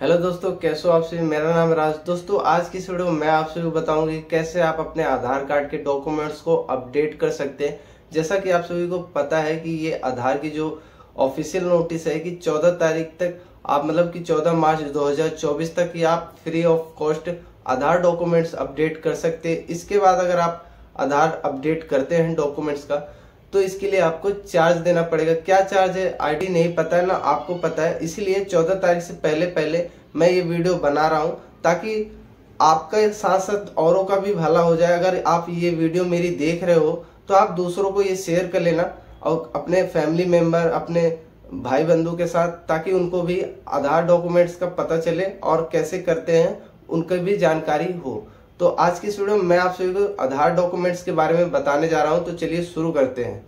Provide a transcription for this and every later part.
hello दोस्तों कैसे हो आप सभी मेरा नाम राज दोस्तों आज की वीडियो में मैं आप सभी को बताऊंगी कैसे आप अपने आधार कार्ड के डॉक्यूमेंट्स को अपडेट कर सकते हैं जैसा कि आप सभी को पता है कि ये आधार की जो ऑफिशियल नोटिस है कि 14 तारीख तक आप मतलब कि 14 मार्च 2024 तक ही आप free of cost Aadhaar documents update कर सकते हैं इसके बाद अगर आप आधार अपडेट करते हैं डॉक्यूमेंट्स का तो इसके लिए आपको चार्ज देना पड़ेगा क्या चार्ज है आईडी नहीं पता है ना आपको पता है इसीलिए चौदह तारीख से पहले पहले मैं ये वीडियो बना रहा हूँ ताकि आपका साथ साथ औरों का भी भला हो जाए अगर आप ये वीडियो मेरी देख रहे हो तो आप दूसरों को ये शेयर कर लेना और अपने फैमिली मेम्बर अपने भाई बंधु के साथ ताकि उनको भी आधार डॉक्यूमेंट्स का पता चले और कैसे करते हैं उनका भी जानकारी हो तो आज की इस वीडियो में मैं आप सभी को आधार डॉक्यूमेंट्स के बारे में बताने जा रहा हूँ तो चलिए शुरू करते हैं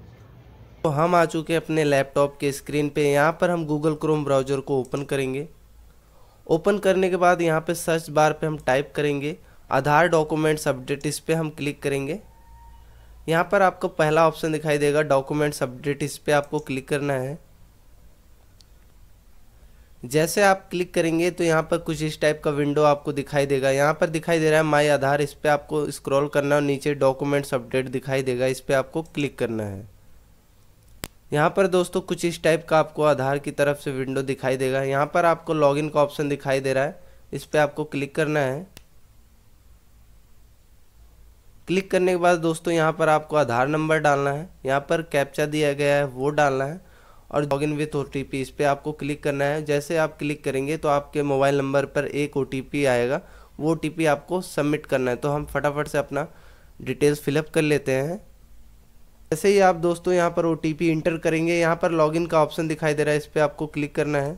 तो हम आ चुके हैं अपने लैपटॉप के स्क्रीन पे यहाँ पर हम गूगल क्रोम ब्राउज़र को ओपन करेंगे ओपन करने के बाद यहाँ पे सर्च बार पे हम टाइप करेंगे आधार डॉक्यूमेंट्स अपडेट इस पर हम क्लिक करेंगे यहाँ पर आपको पहला ऑप्शन दिखाई देगा डॉक्यूमेंट्स अपडेट इस पर आपको क्लिक करना है जैसे आप क्लिक करेंगे तो यहाँ पर कुछ इस टाइप का विंडो आपको दिखाई देगा यहाँ पर दिखाई दे रहा है माई आधार इस पर आपको स्क्रॉल करना और नीचे डॉक्यूमेंट्स अपडेट दिखाई देगा इस पर आपको क्लिक करना है यहाँ पर दोस्तों कुछ इस टाइप का आपको आधार की तरफ से विंडो दिखाई देगा यहाँ पर आपको लॉगिन का ऑप्शन दिखाई दे रहा है इस पर आपको क्लिक करना है क्लिक करने के बाद दोस्तों यहाँ पर आपको आधार नंबर डालना है यहाँ पर कैप्चा दिया गया है वो डालना है और log in with O T P इस पर आपको क्लिक करना है जैसे आप क्लिक करेंगे तो आपके मोबाइल नंबर पर एक ओ टी पी आएगा वो ओ टी पी आपको सबमिट करना है तो हम फटाफट से अपना डिटेल्स फिलअप कर लेते हैं जैसे ही आप दोस्तों यहाँ पर ओ टी पी इंटर करेंगे यहाँ पर लॉगिन का ऑप्शन दिखाई दे रहा है इस पर आपको क्लिक करना है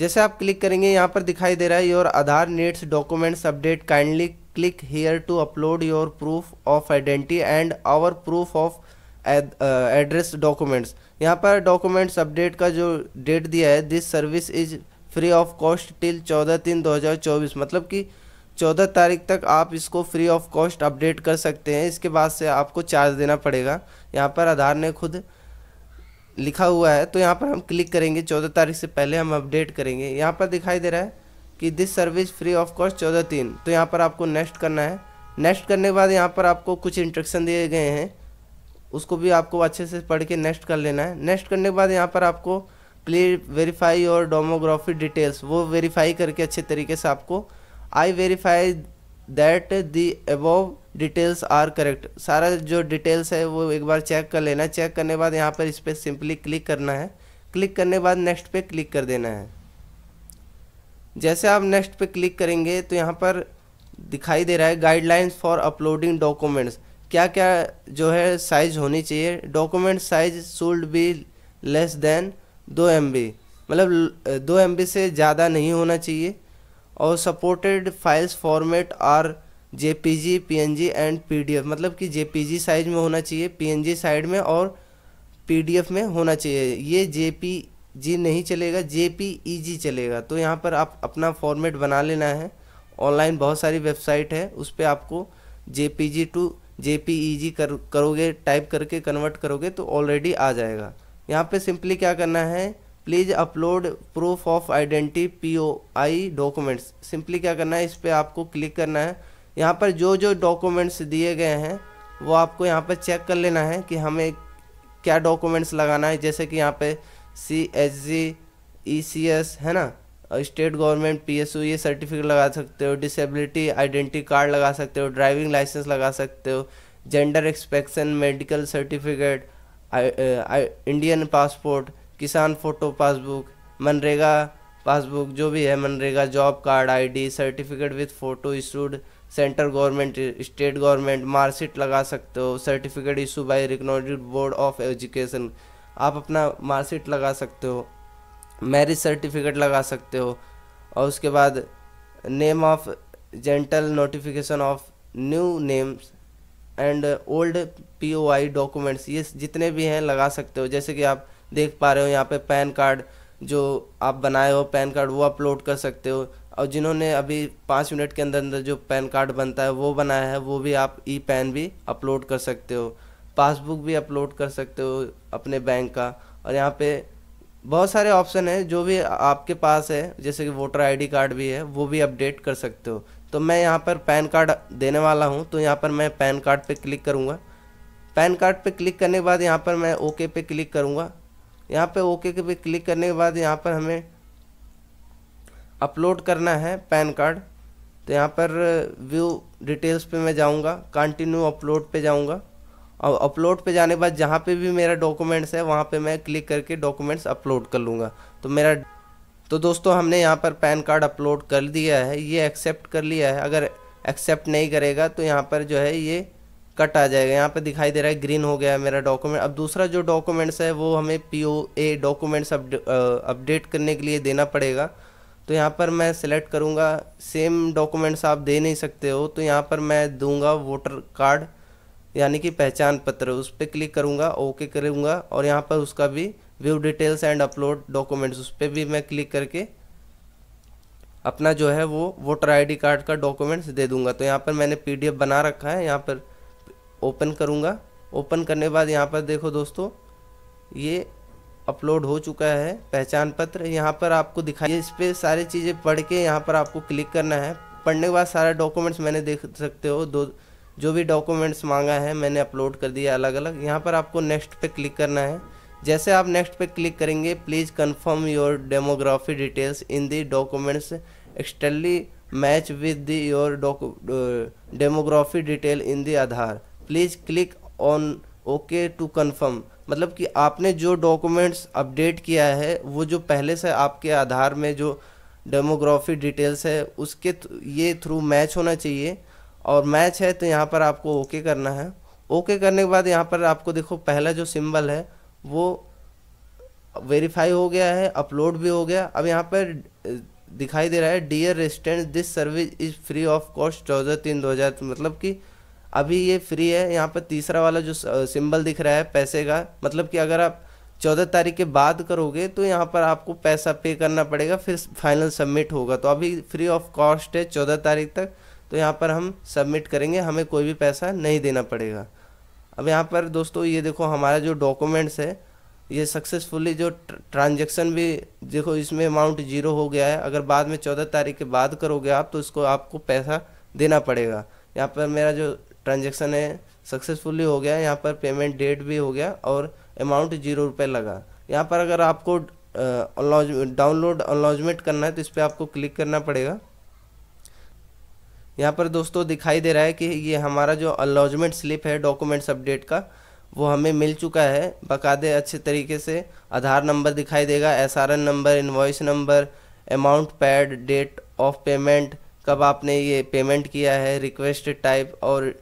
जैसे आप क्लिक करेंगे यहाँ पर दिखाई दे रहा है योर आधार नेट्स documents update kindly click here to upload your proof of identity and our proof of address documents uh, यहाँ पर डॉक्यूमेंट्स अपडेट का जो डेट दिया है this service is free of cost till चौदह तीन दो हज़ार चौबीस मतलब कि चौदह तारीख तक आप इसको फ्री ऑफ कॉस्ट अपडेट कर सकते हैं इसके बाद से आपको चार्ज देना पड़ेगा यहाँ पर आधार ने खुद लिखा हुआ है तो यहाँ पर हम क्लिक करेंगे चौदह तारीख से पहले हम अपडेट करेंगे यहाँ पर दिखाई दे रहा है कि this service free of cost चौदह तीन तो यहाँ पर आपको नेक्स्ट करना है नेक्स्ट करने के बाद यहाँ पर आपको कुछ इंस्ट्रक्शन दिए गए हैं उसको भी आपको अच्छे से पढ़ के नेक्स्ट कर लेना है नेक्स्ट करने के बाद यहाँ पर आपको प्ले वेरीफाई और डोमोग्राफी डिटेल्स वो वेरीफाई करके अच्छे तरीके से आपको I verify that the above details are correct सारा जो डिटेल्स है वो एक बार चेक कर लेना चेक करने के बाद यहाँ पर इस पर सिंपली क्लिक करना है क्लिक करने के बाद नेक्स्ट पे क्लिक कर देना है जैसे आप नेक्स्ट पे क्लिक करेंगे तो यहाँ पर दिखाई दे रहा है गाइडलाइंस फॉर अपलोडिंग डॉक्यूमेंट्स क्या क्या जो है साइज़ होनी चाहिए document size should be less than दो एम मतलब दो एम से ज़्यादा नहीं होना चाहिए और supported files format are J P G P N G and P D F मतलब कि जे पी जी साइज में होना चाहिए पी एन जी साइड में और पी डी एफ में होना चाहिए ये जे पी जी नहीं चलेगा जे पी ई जी चलेगा तो यहाँ पर आप अपना फॉर्मेट बना लेना है ऑनलाइन बहुत सारी वेबसाइट है उस पर आपको J P G to J P E e G कर करोगे टाइप करके कन्वर्ट करोगे तो ऑलरेडी आ जाएगा यहाँ पे सिंपली क्या करना है please upload proof of identity P O I documents simply क्या करना है इस पर आपको क्लिक करना है यहाँ पर जो जो डॉक्यूमेंट्स दिए गए हैं वो आपको यहाँ पर चेक कर लेना है कि हमें क्या डॉक्यूमेंट्स लगाना है जैसे कि यहाँ पे सी एच जी ई सी एस है ना स्टेट गवर्नमेंट पीएसयू ये सर्टिफिकेट लगा सकते हो डिसेबिलिटी आइडेंटिटी कार्ड लगा सकते हो ड्राइविंग लाइसेंस लगा सकते हो gender expectation medical certificate Indian passport किसान फ़ोटो पासबुक मनरेगा पासबुक जो भी है MNREGA job card ID certificate with photo issued central government state government marksheet लगा सकते हो certificate issue by recognised board of education आप अपना मार्कशीट लगा सकते हो मैरिज सर्टिफिकेट लगा सकते हो और उसके बाद name of gentle notification of new names and old P O I documents ये जितने भी हैं लगा सकते हो जैसे कि आप देख पा रहे हो यहाँ पे पैन कार्ड जो आप बनाए हो पैन कार्ड वो अपलोड कर सकते हो और जिन्होंने अभी पाँच मिनट के अंदर अंदर जो पैन कार्ड बनता है वो बनाया है वो भी आप ई पैन भी अपलोड कर सकते हो पासबुक भी अपलोड कर सकते हो अपने बैंक का और यहाँ पे बहुत सारे ऑप्शन हैं जो भी आपके पास है जैसे कि वोटर आईडी कार्ड भी है वो भी अपडेट कर सकते हो तो मैं यहाँ पर पैन कार्ड देने वाला हूँ तो यहाँ पर मैं पैन कार्ड पे क्लिक करूँगा पैन कार्ड पे क्लिक करने के बाद यहाँ पर मैं ओके पे क्लिक करूँगा यहाँ पे ओके पे क्लिक करने के बाद यहाँ पर हमें अपलोड करना है पैन कार्ड तो यहाँ पर व्यू डिटेल्स पर मैं जाऊँगा कंटिन्यू अपलोड पर जाऊँगा और अपलोड पे जाने के बाद जहाँ पे भी मेरा डॉक्यूमेंट्स है वहाँ पे मैं क्लिक करके डॉक्यूमेंट्स अपलोड कर लूँगा तो मेरा तो दोस्तों हमने यहाँ पर पैन कार्ड अपलोड कर दिया है ये एक्सेप्ट कर लिया है अगर एक्सेप्ट नहीं करेगा तो यहाँ पर जो है ये कट आ जाएगा यहाँ पर दिखाई दे रहा है ग्रीन हो गया है मेरा डॉक्यूमेंट अब दूसरा जो डॉक्यूमेंट्स है वो हमें P O A documents update करने के लिए देना पड़ेगा तो यहाँ पर मैं सिलेक्ट करूँगा सेम डॉक्यूमेंट्स आप दे नहीं सकते हो तो यहाँ पर मैं दूँगा वोटर कार्ड यानी कि पहचान पत्र उस पर क्लिक करूँगा ओके करूँगा और यहाँ पर उसका भी view details and upload documents उस पर भी मैं क्लिक करके अपना जो है वो वोटर आईडी कार्ड का डॉक्यूमेंट्स दे दूंगा तो यहाँ पर मैंने पीडीएफ बना रखा है यहाँ पर ओपन करूँगा ओपन करने के बाद यहाँ पर देखो दोस्तों ये अपलोड हो चुका है पहचान पत्र यहाँ पर आपको दिखाई इस पर सारी चीज़ें पढ़ के यहाँ पर आपको क्लिक करना है पढ़ने के बाद सारे डॉक्यूमेंट्स मैंने देख सकते हो दो जो भी डॉक्यूमेंट्स मांगा है मैंने अपलोड कर दिया अलग अलग यहाँ पर आपको नेक्स्ट पे क्लिक करना है जैसे आप नेक्स्ट पे क्लिक करेंगे please confirm your demography details in the documents externally match with the your demography detail in the Aadhaar please click on okay to confirm मतलब कि आपने जो डॉक्यूमेंट्स अपडेट किया है वो जो पहले से आपके आधार में जो डेमोग्राफी डिटेल्स है उसके ये थ्रू मैच होना चाहिए और मैच है तो यहाँ पर आपको ओके करना है ओके करने के बाद यहाँ पर आपको देखो पहला जो सिंबल है वो वेरीफाई हो गया है अपलोड भी हो गया अब यहाँ पर दिखाई दे रहा है dear resident this service is free of cost चौदह तीन दो हज़ार मतलब कि अभी ये फ्री है यहाँ पर तीसरा वाला जो सिंबल दिख रहा है पैसे का मतलब कि अगर आप चौदह तारीख के बाद करोगे तो यहाँ पर आपको पैसा पे करना पड़ेगा फिर फाइनल सबमिट होगा तो अभी फ्री ऑफ कॉस्ट है चौदह तारीख तक तो यहाँ पर हम सबमिट करेंगे हमें कोई भी पैसा नहीं देना पड़ेगा अब यहाँ पर दोस्तों ये देखो हमारा जो डॉक्यूमेंट्स है ये सक्सेसफुली जो ट्रांजेक्शन भी देखो इसमें अमाउंट जीरो हो गया है अगर बाद में चौदह तारीख के बाद करोगे आप तो इसको आपको पैसा देना पड़ेगा यहाँ पर मेरा जो ट्रांजेक्शन है सक्सेसफुली हो गया यहाँ पर पेमेंट डेट भी हो गया और अमाउंट जीरो रुपये लगा यहाँ पर अगर आपको डाउनलोड अनलॉजमेंट करना है तो इस पर आपको क्लिक करना पड़ेगा यहाँ पर दोस्तों दिखाई दे रहा है कि ये हमारा जो अलॉजमेंट स्लिप है डॉक्यूमेंट्स अपडेट का वो हमें मिल चुका है बकायदे अच्छे तरीके से आधार नंबर दिखाई देगा S R N number invoice number amount paid date of payment कब आपने ये पेमेंट किया है रिक्वेस्ट टाइप और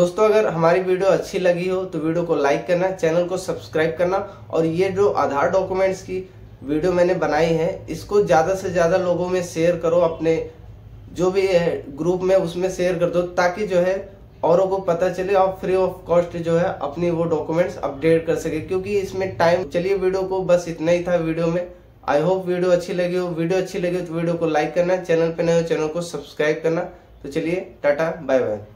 दोस्तों अगर हमारी वीडियो अच्छी लगी हो तो वीडियो को लाइक करना चैनल को सब्सक्राइब करना और ये जो आधार डॉक्यूमेंट्स की वीडियो मैंने बनाई है इसको ज़्यादा से ज़्यादा लोगों में शेयर करो अपने जो भी है ग्रुप में उसमें शेयर कर दो ताकि जो है औरों को पता चले और फ्री ऑफ कॉस्ट जो है अपनी वो डॉक्यूमेंट्स अपडेट कर सके क्योंकि इसमें टाइम चलिए वीडियो को बस इतना ही था वीडियो में आई होप वीडियो अच्छी लगी हो वीडियो अच्छी लगी हो तो वीडियो को लाइक करना चैनल पे नए हो चैनल को सब्सक्राइब करना तो चलिए टाटा बाय बाय